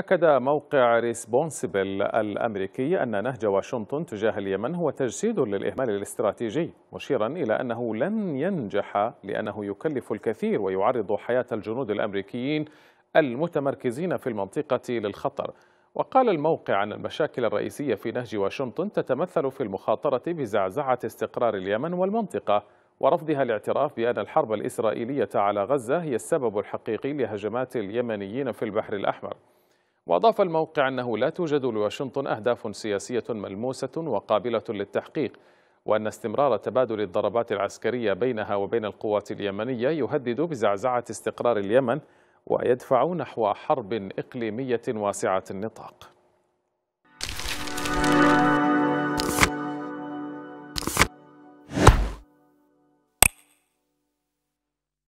أكد موقع ريسبونسبل الأمريكي أن نهج واشنطن تجاه اليمن هو تجسيد للإهمال الاستراتيجي مشيرا إلى أنه لن ينجح لأنه يكلف الكثير ويعرض حياة الجنود الأمريكيين المتمركزين في المنطقة للخطر وقال الموقع أن المشاكل الرئيسية في نهج واشنطن تتمثل في المخاطرة بزعزعة استقرار اليمن والمنطقة ورفضها الاعتراف بأن الحرب الإسرائيلية على غزة هي السبب الحقيقي لهجمات اليمنيين في البحر الأحمر وأضاف الموقع أنه لا توجد لواشنطن أهداف سياسية ملموسة وقابلة للتحقيق وأن استمرار تبادل الضربات العسكرية بينها وبين القوات اليمنية يهدد بزعزعة استقرار اليمن ويدفع نحو حرب إقليمية واسعة النطاق